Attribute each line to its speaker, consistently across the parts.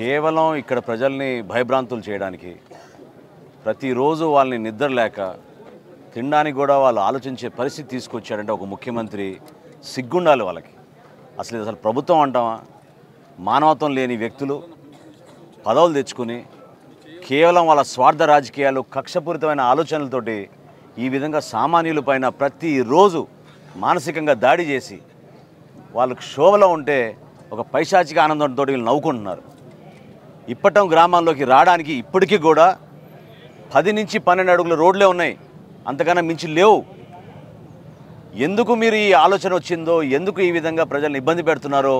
Speaker 1: కేవలం ఇక్కడ ప్రజల్ని భయభ్రాంతులు చేయడానికి ప్రతిరోజు వాళ్ళని నిద్ర లేక తినడానికి కూడా వాళ్ళు ఆలోచించే పరిస్థితి తీసుకొచ్చారంటే ఒక ముఖ్యమంత్రి సిగ్గుండాలి వాళ్ళకి అసలు అసలు ప్రభుత్వం అంటామా మానవత్వం లేని వ్యక్తులు పదవులు తెచ్చుకుని కేవలం వాళ్ళ స్వార్థ రాజకీయాలు కక్షపూరితమైన ఆలోచనలతోటి ఈ విధంగా సామాన్యులపైన ప్రతిరోజు మానసికంగా దాడి చేసి వాళ్ళకు శోభలో ఉంటే ఒక పైశాచిక ఆనందంతో వీళ్ళు నవ్వుకుంటున్నారు ఇప్పటం గ్రామాల్లోకి రావడానికి ఇప్పటికీ కూడా పది నుంచి పన్నెండు అడుగుల రోడ్లే ఉన్నాయి అంతకన్నా మించి లేవు ఎందుకు మీరు ఈ ఆలోచన వచ్చిందో ఎందుకు ఈ విధంగా ప్రజలను ఇబ్బంది పెడుతున్నారో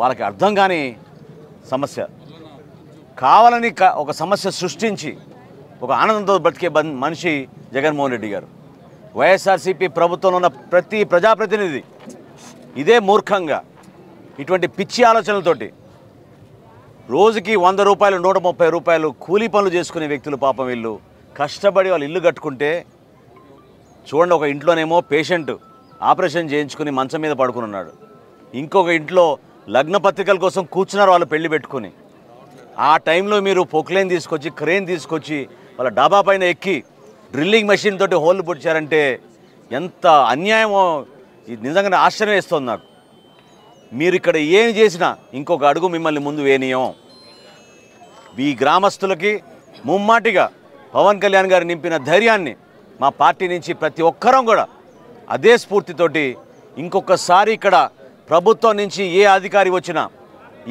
Speaker 1: వాళ్ళకి అర్థం కాని సమస్య కావాలని ఒక సమస్య సృష్టించి ఒక ఆనందంతో బ్రతికే మనిషి జగన్మోహన్ రెడ్డి గారు వైఎస్ఆర్సీపీ ప్రభుత్వంలో ఉన్న ప్రతి ప్రజాప్రతినిధి ఇదే మూర్ఖంగా ఇటువంటి పిచ్చి ఆలోచనలతోటి రోజుకి వంద రూపాయలు నూట ముప్పై రూపాయలు కూలీ పనులు చేసుకునే వ్యక్తులు పాపం వీళ్ళు కష్టపడి వాళ్ళు ఇల్లు కట్టుకుంటే చూడండి ఒక ఇంట్లోనేమో పేషెంట్ ఆపరేషన్ చేయించుకుని మంచం మీద పడుకుని ఉన్నాడు ఇంకొక ఇంట్లో లగ్న పత్రికల కోసం కూర్చున్నారు వాళ్ళు పెళ్లి పెట్టుకుని ఆ టైంలో మీరు పొక్లేని తీసుకొచ్చి క్రేన్ తీసుకొచ్చి వాళ్ళ డాబా పైన ఎక్కి డ్రిల్లింగ్ మెషిన్ తోటి హోల్లు పొడిచారంటే ఎంత అన్యాయమో ఇది నిజంగానే ఆశ్చర్యం వేస్తుంది నాకు మీరు ఇక్కడ ఏమి చేసినా ఇంకొక అడుగు మిమ్మల్ని ముందు వేనియం ఈ గ్రామస్తులకి ముమ్మాటిగా పవన్ కళ్యాణ్ గారు నింపిన ధైర్యాన్ని మా పార్టీ నుంచి ప్రతి ఒక్కరం కూడా అదే స్ఫూర్తితోటి ఇంకొకసారి ఇక్కడ ప్రభుత్వం నుంచి ఏ అధికారి వచ్చినా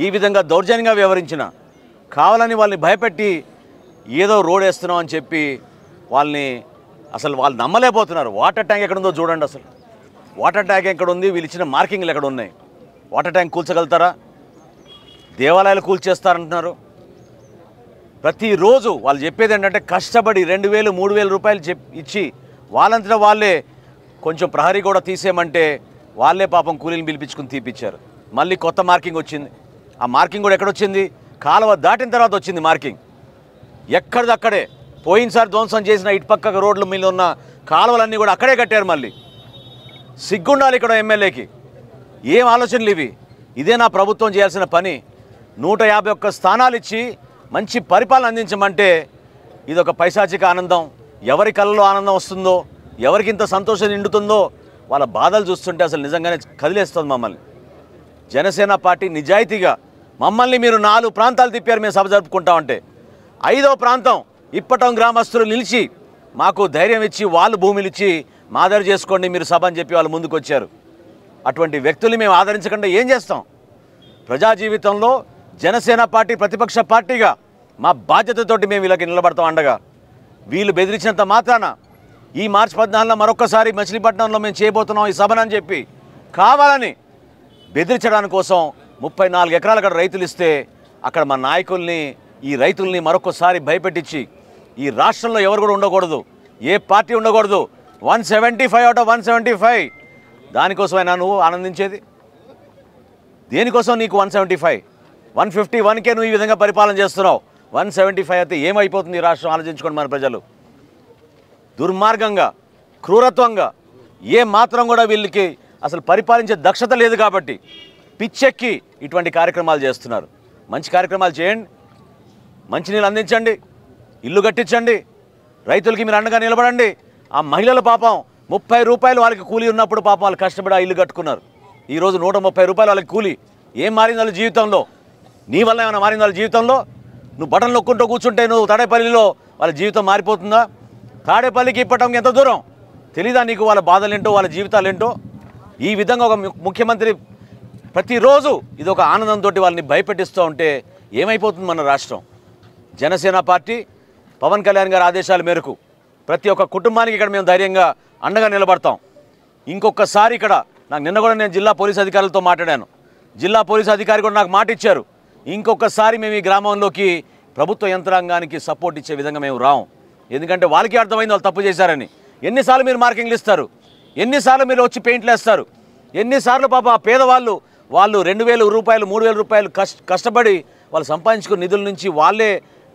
Speaker 1: ఈ విధంగా దౌర్జన్యంగా వ్యవహరించిన కావాలని వాళ్ళని భయపెట్టి ఏదో రోడ్ వేస్తున్నాం అని చెప్పి వాళ్ళని అసలు వాళ్ళు నమ్మలేకపోతున్నారు వాటర్ ట్యాంక్ ఎక్కడ ఉందో చూడండి అసలు వాటర్ ట్యాంక్ ఎక్కడ ఉంది వీళ్ళు ఇచ్చిన మార్కింగ్లు ఎక్కడ ఉన్నాయి వాటర్ ట్యాంక్ కూల్చగలుగుతారా దేవాలయాలు కూల్చేస్తారంటున్నారు ప్రతిరోజు వాళ్ళు చెప్పేది ఏంటంటే కష్టపడి రెండు వేలు మూడు వేల రూపాయలు చెప్ ఇచ్చి వాళ్ళంతటా వాళ్ళే కొంచెం ప్రహరీ కూడా తీసేయమంటే వాళ్ళే పాపం కూలీని పిలిపించుకుని తీపిచ్చారు మళ్ళీ కొత్త మార్కింగ్ వచ్చింది ఆ మార్కింగ్ కూడా ఎక్కడొచ్చింది కాలువ దాటిన తర్వాత వచ్చింది మార్కింగ్ ఎక్కడిదక్కడే పోయినసారి ధ్వంసం చేసిన ఇటుపక్క రోడ్ల మీద ఉన్న కాలువలన్నీ కూడా అక్కడే కట్టారు మళ్ళీ సిగ్గుండాలి ఇక్కడ ఎమ్మెల్యేకి ఏం ఆలోచనలు ఇవి ఇదే నా ప్రభుత్వం చేయాల్సిన పని నూట యాభై ఒక్క స్థానాలు ఇచ్చి మంచి పరిపాలన అందించమంటే ఇది ఒక పైశాచిక ఆనందం ఎవరి కళ్ళలో ఆనందం వస్తుందో ఎవరికి ఇంత సంతోషం నిండుతుందో వాళ్ళ బాధలు చూస్తుంటే అసలు నిజంగానే కదిలేస్తుంది మమ్మల్ని జనసేన పార్టీ నిజాయితీగా మమ్మల్ని మీరు నాలుగు ప్రాంతాలు తిప్పారు మేము సభ జరుపుకుంటామంటే ఐదో ప్రాంతం ఇప్పటం గ్రామస్తులు నిలిచి మాకు ధైర్యం ఇచ్చి వాళ్ళు భూములు ఇచ్చి మాదరి చేసుకోండి మీరు సభ అని చెప్పి వాళ్ళు ముందుకు వచ్చారు అటువంటి వ్యక్తుల్ని మేము ఆదరించకుండా ఏం చేస్తాం ప్రజా జీవితంలో జనసేన పార్టీ ప్రతిపక్ష పార్టీగా మా బాధ్యతతోటి మేము వీళ్ళకి నిలబడతాం అండగా వీళ్ళు బెదిరించినంత మాత్రాన ఈ మార్చి పద్నాలుగులో మరొకసారి మచిలీపట్నంలో మేము చేయబోతున్నాం ఈ సభనని చెప్పి కావాలని బెదిరించడానికి కోసం ముప్పై నాలుగు ఎకరాలు అక్కడ రైతులు ఇస్తే అక్కడ మా నాయకుల్ని ఈ రైతుల్ని మరొకసారి భయపెట్టించి ఈ రాష్ట్రంలో ఎవరు కూడా ఉండకూడదు ఏ పార్టీ ఉండకూడదు one seventy five out of one seventy five అయినా నువ్వు ఆనందించేది దేనికోసం నీకు one seventy five one fifty వన్కే నువ్వు ఈ విధంగా పరిపాలన చేస్తున్నావు వన్ సెవెంటీ ఫైవ్ అయితే ఏమైపోతుంది ఈ రాష్ట్రం ఆలోచించుకోండి మన ప్రజలు దుర్మార్గంగా క్రూరత్వంగా ఏ మాత్రం కూడా వీళ్ళకి అసలు పరిపాలించే దక్షత లేదు కాబట్టి పిచ్చెక్కి ఇటువంటి కార్యక్రమాలు చేస్తున్నారు మంచి కార్యక్రమాలు చేయండి మంచినీళ్ళు అందించండి ఇల్లు కట్టించండి రైతులకి మీరు అండగా నిలబడండి ఆ మహిళల పాపం ముప్పై రూపాయలు వాళ్ళకి కూలీ ఉన్నప్పుడు పాపం వాళ్ళు కష్టపడి ఇల్లు కట్టుకున్నారు ఈరోజు నూట ముప్పై రూపాయలు వాళ్ళకి కూలీ ఏం మారిందో వాళ్ళ జీవితంలో నీ వల్ల ఏమైనా మారిందో వాళ్ళ జీవితంలో నువ్వు బటన్ నొక్కుంటూ కూర్చుంటే నువ్వు తాడేపల్లిలో వాళ్ళ జీవితం మారిపోతుందా తాడేపల్లికి ఇప్పటం ఎంత దూరం తెలీదా నీకు వాళ్ళ బాధలేంటో వాళ్ళ జీవితాలు ఏంటో ఈ విధంగా ఒక ముఖ్యమంత్రి ప్రతిరోజు ఇది ఒక ఆనందంతో వాళ్ళని భయపెట్టిస్తూ ఉంటే ఏమైపోతుంది మన రాష్ట్రం జనసేన పార్టీ పవన్ కళ్యాణ్ గారి ఆదేశాల మేరకు ప్రతి ఒక్క కుటుంబానికి ఇక్కడ మేము ధైర్యంగా అండగా నిలబడతాం ఇంకొకసారి ఇక్కడ నాకు నిన్న కూడా నేను జిల్లా పోలీస్ అధికారులతో మాట్లాడాను జిల్లా పోలీస్ అధికారి కూడా నాకు మాట ఇచ్చారు ఇంకొకసారి మేము ఈ గ్రామంలోకి ప్రభుత్వ యంత్రాంగానికి సపోర్ట్ ఇచ్చే విధంగా మేము రాము ఎందుకంటే వాళ్ళకి అర్థమైంది వాళ్ళు తప్పు చేశారని ఎన్నిసార్లు మీరు మార్కింగ్లు ఇస్తారు ఎన్నిసార్లు మీరు వచ్చి పెయింట్లు వేస్తారు ఎన్నిసార్లు పాప పేదవాళ్ళు వాళ్ళు రెండు వేలు రూపాయలు మూడు వేల రూపాయలు కష్ట కష్టపడి వాళ్ళు సంపాదించుకున్న నిధుల నుంచి వాళ్ళే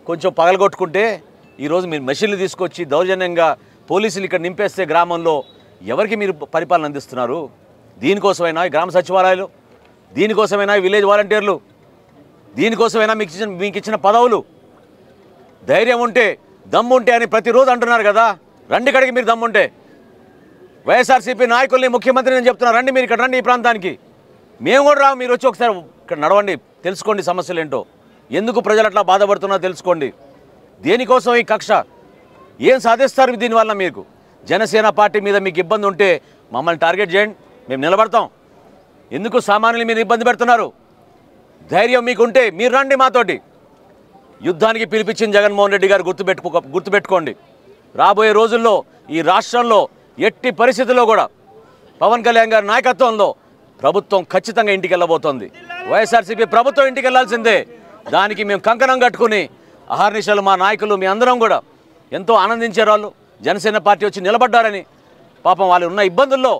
Speaker 1: కొంచెం పగలగొట్టుకుంటే ఈరోజు మీరు మెషిన్లు తీసుకొచ్చి దౌర్జన్యంగా పోలీసులు ఇక్కడ నింపేస్తే గ్రామంలో ఎవరికి మీరు పరిపాలన అందిస్తున్నారు దీనికోసమైనా గ్రామ సచివాలయాలు దీనికోసమైనా విలేజ్ వాలంటీర్లు దీనికోసమైనా మీకు ఇచ్చిన మీకు ఇచ్చిన పదవులు ధైర్యం ఉంటే దమ్ముంటే అని ప్రతిరోజు అంటున్నారు కదా రండి ఇక్కడికి మీరు దమ్ముంటే వైఎస్ఆర్సీపీ నాయకుల్ని ముఖ్యమంత్రి నేను చెప్తున్నా రండి మీరు ఇక్కడ రండి ఈ ప్రాంతానికి మేము కూడా రావు మీరు వచ్చి ఒకసారి ఇక్కడ నడవండి తెలుసుకోండి సమస్యలు ఏంటో ఎందుకు ప్రజలు అట్లా బాధపడుతున్నా తెలుసుకోండి దేనికోసం ఈ కక్ష ఏం సాధిస్తారు దీనివల్ల మీకు జనసేన పార్టీ మీద మీకు ఇబ్బంది ఉంటే మమ్మల్ని టార్గెట్ చేయండి మేము నిలబడతాం ఎందుకు సామాన్యులు మీరు ఇబ్బంది పెడుతున్నారు ధైర్యం మీకుంటే మీరు రండి మాతోటి యుద్ధానికి పిలిపించిన జగన్మోహన్ రెడ్డి గారు గుర్తుపెట్టుకో గుర్తుపెట్టుకోండి రాబోయే రోజుల్లో ఈ రాష్ట్రంలో ఎట్టి పరిస్థితుల్లో కూడా పవన్ కళ్యాణ్ గారి నాయకత్వంలో ప్రభుత్వం ఖచ్చితంగా ఇంటికి వెళ్ళబోతోంది వైఎస్ఆర్సీపీ ప్రభుత్వం ఇంటికి వెళ్లాల్సిందే దానికి మేము కంకణం కట్టుకుని అహర్నిశలు మా నాయకులు మీ అందరం కూడా ఎంతో ఆనందించారు వాళ్ళు జనసేన పార్టీ వచ్చి నిలబడ్డారని పాపం వాళ్ళు ఉన్న ఇబ్బందుల్లో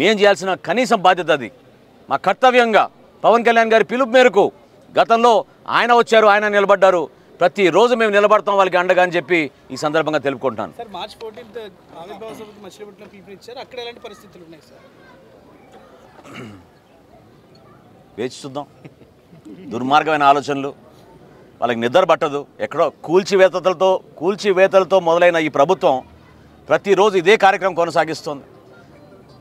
Speaker 1: మేం చేయాల్సిన కనీసం బాధ్యత అది మా కర్తవ్యంగా పవన్ కళ్యాణ్ గారి పిలుపు మేరకు గతంలో ఆయన వచ్చారు ఆయన నిలబడ్డారు ప్రతిరోజు మేము నిలబడతాం వాళ్ళకి అండగా అని చెప్పి ఈ సందర్భంగా తెలుపుకుంటాను వేచి చూద్దాం దుర్మార్గమైన ఆలోచనలు వాళ్ళకి నిద్ర పట్టదు ఎక్కడో కూల్చివేతలతో కూల్చివేతలతో మొదలైన ఈ ప్రభుత్వం ప్రతిరోజు ఇదే కార్యక్రమం కొనసాగిస్తుంది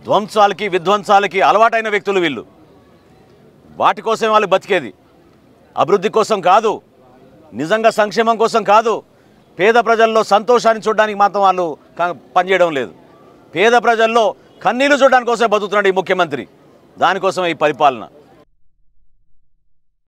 Speaker 1: ధ్వంసాలకి విధ్వంసాలకి అలవాటైన వ్యక్తులు వీళ్ళు వాటి కోసమే వాళ్ళు బతికేది అభివృద్ధి కోసం కాదు నిజంగా సంక్షేమం కోసం కాదు పేద ప్రజల్లో సంతోషాన్ని చూడడానికి మాత్రం వాళ్ళు పనిచేయడం లేదు పేద ప్రజల్లో కన్నీళ్లు చూడడానికి కోసమే బతుకుతున్నాడు ఈ ముఖ్యమంత్రి దానికోసం ఈ పరిపాలన